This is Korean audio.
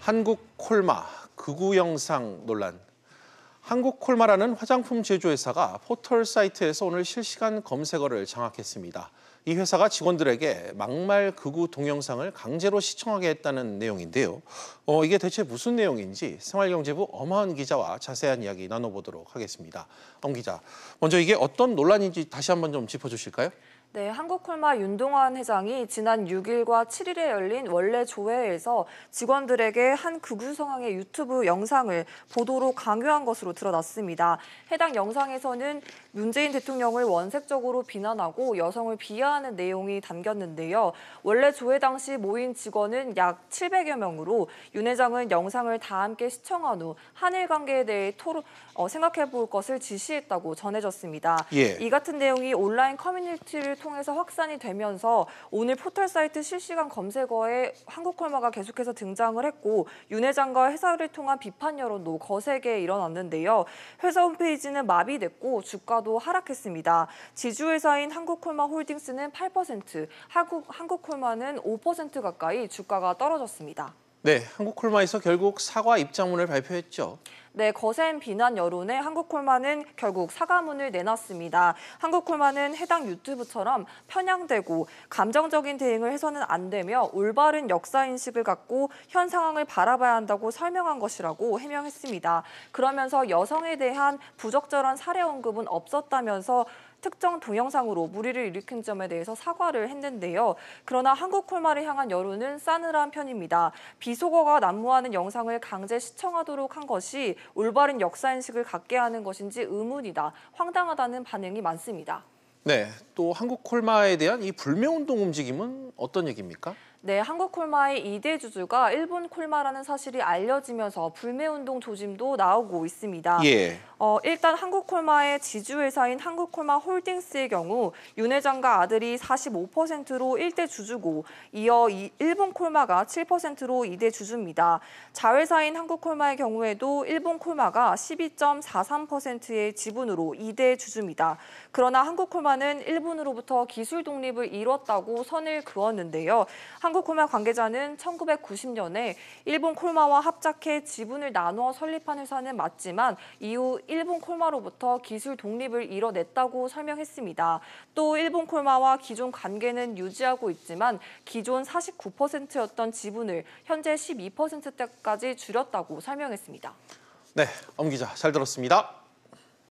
한국 콜마 극우 영상 논란. 한국 콜마라는 화장품 제조회사가 포털 사이트에서 오늘 실시간 검색어를 장악했습니다. 이 회사가 직원들에게 막말 극우 동영상을 강제로 시청하게 했다는 내용인데요. 어, 이게 대체 무슨 내용인지 생활경제부 엄하은 기자와 자세한 이야기 나눠보도록 하겠습니다. 엄 기자, 먼저 이게 어떤 논란인지 다시 한번 좀 짚어주실까요? 네, 한국콜마 윤동환 회장이 지난 6일과 7일에 열린 원래 조회에서 직원들에게 한 극우 성향의 유튜브 영상을 보도로 강요한 것으로 드러났습니다. 해당 영상에서는 문재인 대통령을 원색적으로 비난하고 여성을 비하하는 내용이 담겼는데요. 원래 조회 당시 모인 직원은 약 700여 명으로 윤 회장은 영상을 다 함께 시청한 후 한일 관계에 대해 토론, 어, 생각해 볼 것을 지시했다고 전해졌습니다. 예. 이 같은 내용이 온라인 커뮤니티를 통해서 확산이 되면서 오늘 포털 사이트 실시간 검색어에 한국콜마가 계속해서 등장을 했고 윤 회장과 회사를 통한 비판 여론도 거세게 일어났는데요. 회사 홈페이지는 마비됐고 주가도 하락했습니다. 지주회사인 한국콜마 홀딩스는 8%, 한국, 한국콜마는 5% 가까이 주가가 떨어졌습니다. 네, 한국콜마에서 결국 사과 입장문을 발표했죠. 네, 거센 비난 여론에 한국콜마는 결국 사과문을 내놨습니다. 한국콜마는 해당 유튜브처럼 편향되고 감정적인 대응을 해서는 안 되며 올바른 역사인식을 갖고 현 상황을 바라봐야 한다고 설명한 것이라고 해명했습니다. 그러면서 여성에 대한 부적절한 살해 언급은 없었다면서 특정 동영상으로 무리를 일으킨 점에 대해서 사과를 했는데요. 그러나 한국 콜마를 향한 여론은 싸늘한 편입니다. 비속어가 난무하는 영상을 강제 시청하도록 한 것이 올바른 역사인식을 갖게 하는 것인지 의문이다, 황당하다는 반응이 많습니다. 네, 또 한국 콜마에 대한 이 불매운동 움직임은 어떤 얘기입니까? 네, 한국 콜마의 2대 주주가 일본 콜마라는 사실이 알려지면서 불매운동 조짐도 나오고 있습니다. 예. 어, 일단 한국 콜마의 지주회사인 한국 콜마 홀딩스의 경우 윤 회장과 아들이 45%로 1대 주주고 이어 이, 일본 콜마가 7%로 2대 주주입니다. 자회사인 한국 콜마의 경우에도 일본 콜마가 12.43%의 지분으로 2대 주주입니다. 그러나 한국 콜마는 코리는 일본으로부터 기술 독립을 이뤘다고 선을 그었는데요. 한국콜마 관계자는 1990년에 일본 콜마와 합작해 지분을 나누어 설립한 회사는 맞지만 이후 일본 콜마로부터 기술 독립을 이뤄냈다고 설명했습니다. 또 일본 콜마와 기존 관계는 유지하고 있지만 기존 49%였던 지분을 현재 12%대까지 줄였다고 설명했습니다. 네, 엄 기자 잘 들었습니다.